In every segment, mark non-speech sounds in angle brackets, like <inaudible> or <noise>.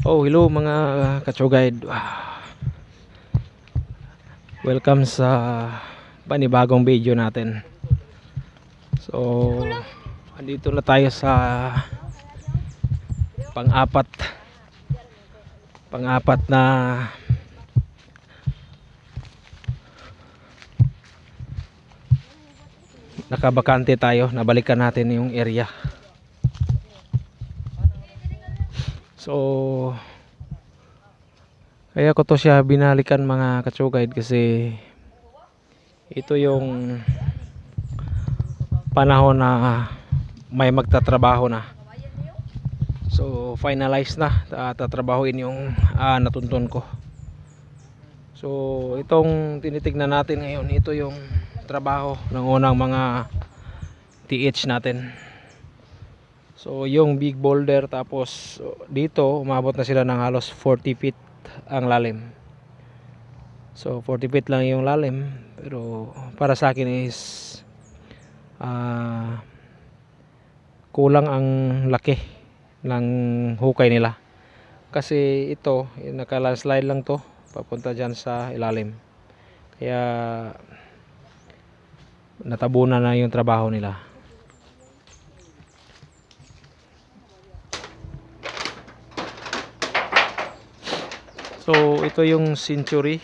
Oh, hello mga ah, kacho guide. Welcome sa panibagong video natin. So, andito na tayo sa pang-apat pang-apat na nakabakante tayo. Nabalikan natin yung area. So kaya ko to siya binalikan mga katsugayid kasi ito yung panahon na may magtatrabaho na. So finalize na uh, tatrabahuin yung uh, natuntun ko. So itong tinitignan natin ngayon ito yung trabaho ng unang mga TH natin. So yung big boulder tapos dito umabot na sila ng halos 40 feet ang lalim. So 40 feet lang yung lalim pero para sa akin is uh, kulang ang laki ng hukay nila. Kasi ito naka-landslide lang to papunta diyan sa ilalim. Kaya natabunan na yung trabaho nila. So ito yung century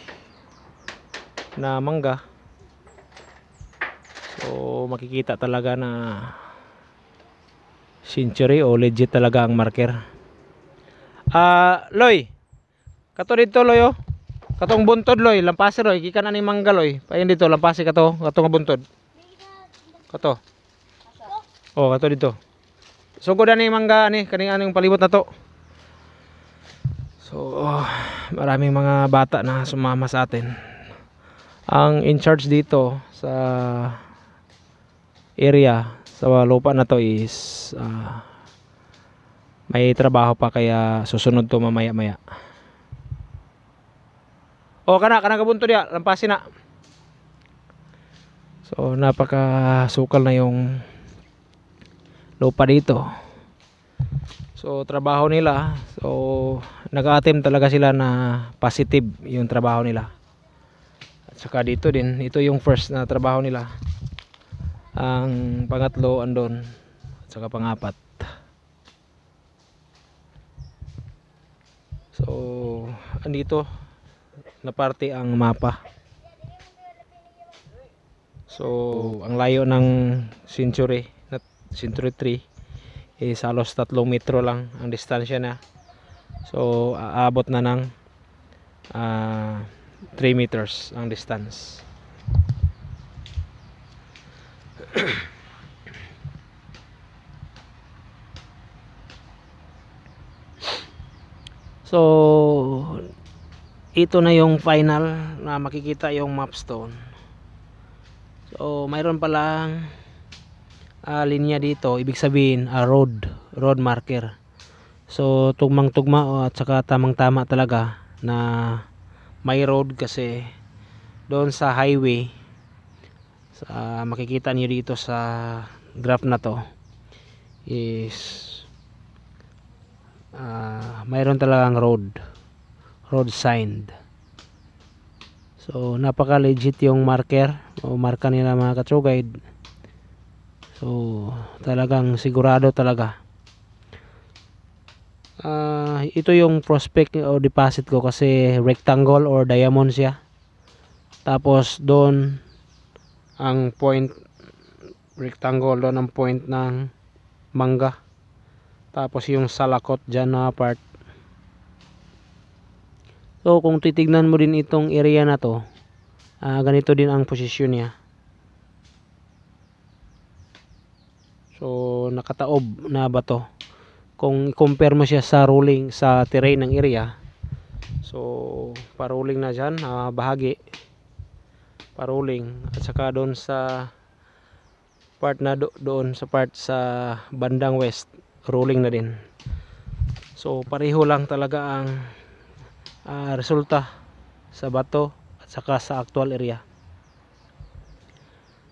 na mangga. So makikita talaga na century o legit talaga ang marker. Ah, uh, Loy. Kato dito Loy oh. Katong buntod Loy, lampasi Loy, gikan ani mangga Loy. Payon dito lampasi kato, kato nga buntod. Kato. Oh, kato dito. Sugod ani mangga ani kaning anong palibot na to. So, oh, maraming mga bata na sumama sa atin. Ang in charge dito sa area sa lupa na to is uh, may trabaho pa kaya susunod to mamaya-maya. O oh, kana kana kabunto dia, lampasin na. So napaka sukal na yung lupa dito. So trabaho nila, so nag-attempt talaga sila na positive yung trabaho nila. At saka dito din, ito yung first na trabaho nila. Ang pangatlo andon, at saka pangapat. So andito na parte ang mapa. So ang layo ng century, century 3 is halos 3 metro lang ang distansya na so aabot na ng uh, ah, 3 meters ang distance <clears throat> so ito na yung final na makikita yung mapstone so mayroon palang uh, linya dito ibig sabihin uh, road road marker so tugmang tugma oh, at saka tamang tama talaga na may road kasi doon sa highway sa, uh, makikita niyo dito sa graph na to is uh, mayroon talagang road road signed so napaka legit yung marker o marka nila mga guide So, talagang sigurado talaga. Uh, ito yung prospect o deposit ko kasi rectangle or diamond siya. Tapos doon ang point rectangle doon ang point ng mangga. Tapos yung salakot dyan na part. So kung titignan mo din itong area na to, uh, ganito din ang posisyon niya So nakataob na bato. Kung compare mo siya sa rolling sa terrain ng area. So paroling na diyan, uh, ah, bahagi paroling at saka doon sa part na do doon sa part sa bandang west rolling na din. So pareho lang talaga ang uh, resulta sa bato at saka sa actual area.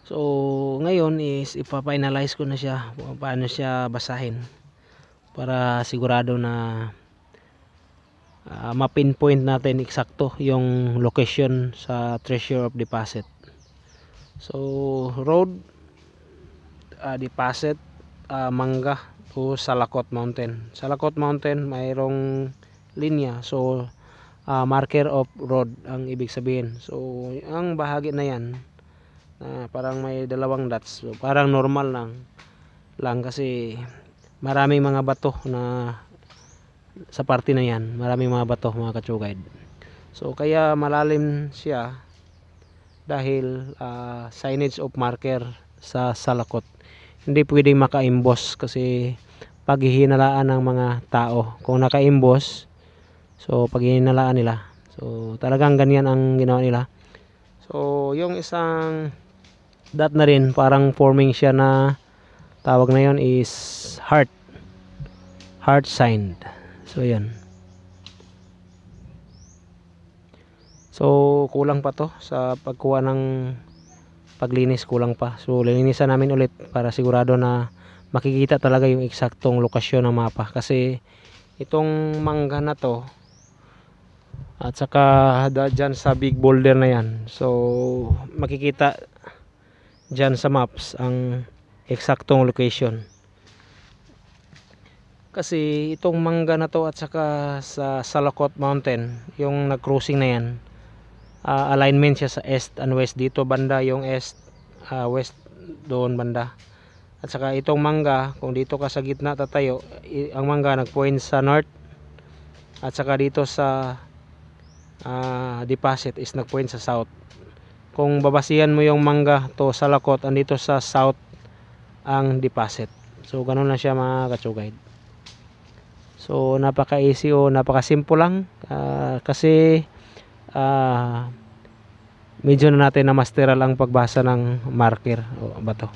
So, ngayon is ipa-finalize ko na siya paano siya basahin para sigurado na uh, ma-pinpoint natin eksakto yung location sa treasure of deposit. So, road uh, ah, deposit uh, ah, Mangga to Salakot Mountain. Salakot Mountain mayroong linya. So, uh, marker of road ang ibig sabihin. So, ang bahagi na 'yan Ah, parang may dalawang dots. So, parang normal lang lang kasi maraming mga bato na sa parte na yan. Maraming mga bato mga kachugay. So kaya malalim siya dahil uh, signage of marker sa salakot. Hindi pwedeng maka-emboss kasi paghihinalaan ng mga tao. Kung naka-emboss, so paghihinalaan nila. So talagang ganyan ang ginawa nila. So yung isang dot na rin parang forming siya na tawag na yon is heart heart signed so yan so kulang pa to sa pagkuha ng paglinis kulang pa so lilinisan namin ulit para sigurado na makikita talaga yung eksaktong lokasyon ng mapa kasi itong mangga na to at saka dyan sa big boulder na yan so makikita dyan sa maps ang eksaktong location kasi itong mangga na to at saka sa Salakot Mountain yung nag crossing na yan uh, alignment siya sa east and west dito banda yung east uh, west doon banda at saka itong mangga kung dito ka sa gitna tatayo ang mangga nag point sa north at saka dito sa uh, deposit is nag point sa south kung babasihan mo yung mangga to sa lakot andito sa south ang deposit so ganun lang siya mga kacho guide so napaka easy o napaka simple lang uh, kasi uh, medyo na natin na masteral ang pagbasa ng marker o bato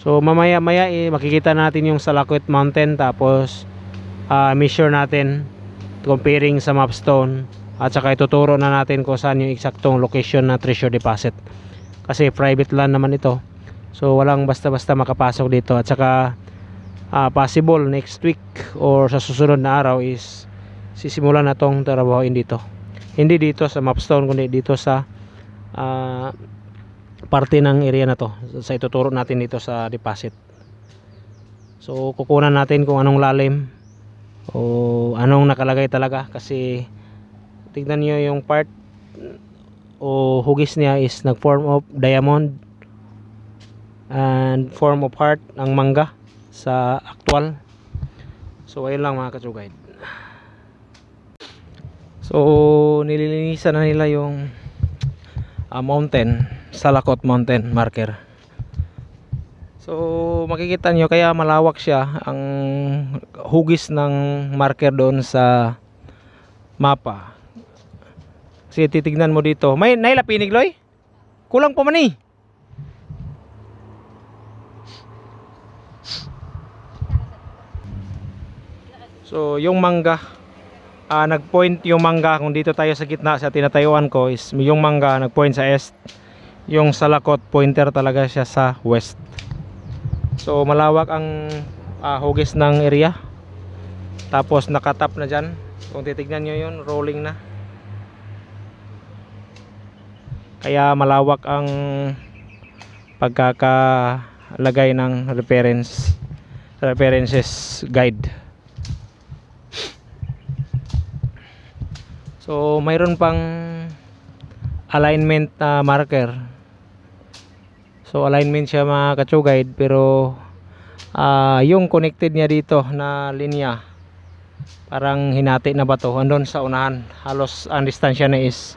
so mamaya maya eh, makikita natin yung Salakot Mountain tapos uh, measure natin comparing sa mapstone at saka ituturo na natin kung saan yung eksaktong location ng treasure deposit kasi private land naman ito so walang basta basta makapasok dito at saka uh, possible next week or sa susunod na araw is sisimulan na tong trabahoin dito hindi dito sa Mapstone kundi dito sa uh, parte ng area na to sa ituturo natin dito sa deposit so kukunan natin kung anong lalim o anong nakalagay talaga kasi tignan nyo yung part o hugis niya is nag-form of diamond and form of heart ang mangga sa actual so ayun lang mga katsugay so nililinisan na nila yung uh, mountain Salakot mountain marker so makikita nyo kaya malawak siya ang hugis ng marker doon sa mapa kasi titignan mo dito. May nailapinig, Loy? Kulang pa man eh. So, yung mangga, uh, nag-point yung mangga. Kung dito tayo sa gitna sa tinatayuan ko is yung mangga nag-point sa est. Yung salakot, pointer talaga siya sa west. So, malawak ang uh, hugis ng area. Tapos, nakatap na dyan. Kung titignan nyo yun, rolling na. kaya malawak ang pagkakalagay ng reference references guide so mayroon pang alignment na marker so alignment siya mga kacho guide pero uh, yung connected niya dito na linya parang hinati na ba to andun sa unahan halos ang distansya na is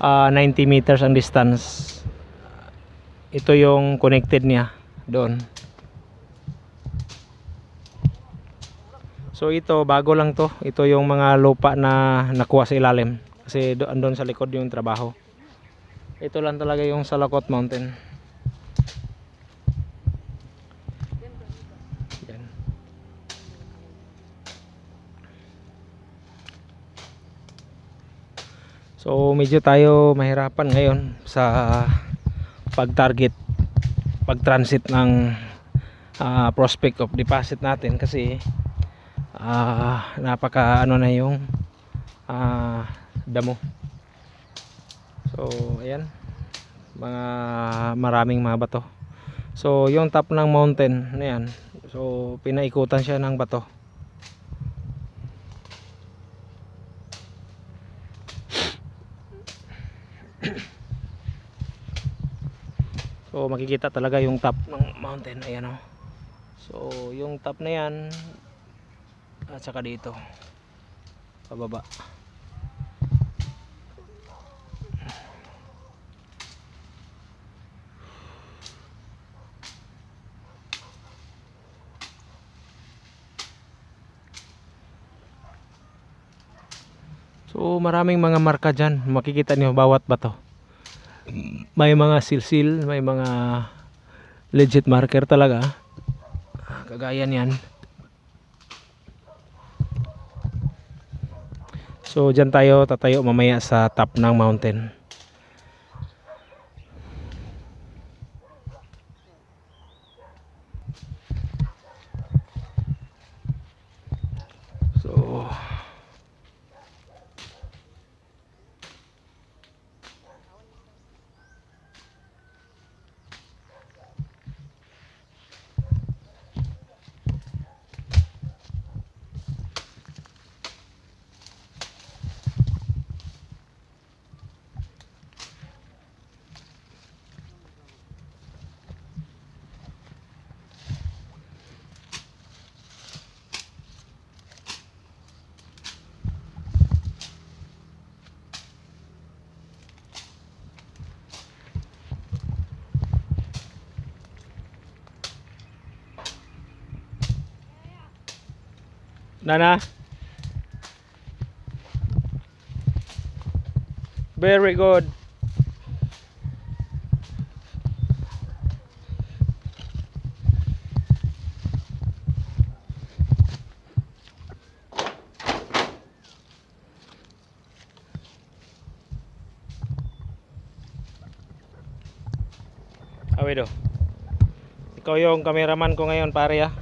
uh, ah, 90 meters ang distance ito yung connected niya doon so ito bago lang to ito yung mga lupa na nakuha sa ilalim kasi doon sa likod yung trabaho ito lang talaga yung Salakot Mountain So medyo tayo mahirapan ngayon sa pag-target, pag-transit ng uh, prospect of deposit natin kasi uh, napaka ano na yung uh, damo. So ayan, mga maraming mga bato. So yung top ng mountain na yan, so pinaikutan siya ng bato. <coughs> so makikita talaga yung top ng mountain ayan o oh. so yung top na yan at saka dito pababa So maraming mga marka dyan. Makikita niyo bawat bato. May mga silsil, may mga legit marker talaga. Kagaya niyan. So dyan tayo tatayo mamaya sa top ng mountain. Nana. Very good. Awedo. Ikaw yung kameraman ko ngayon, pare ya. Ah.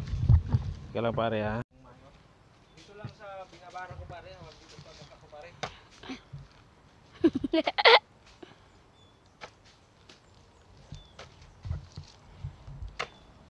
Ikaw lang, pare ya.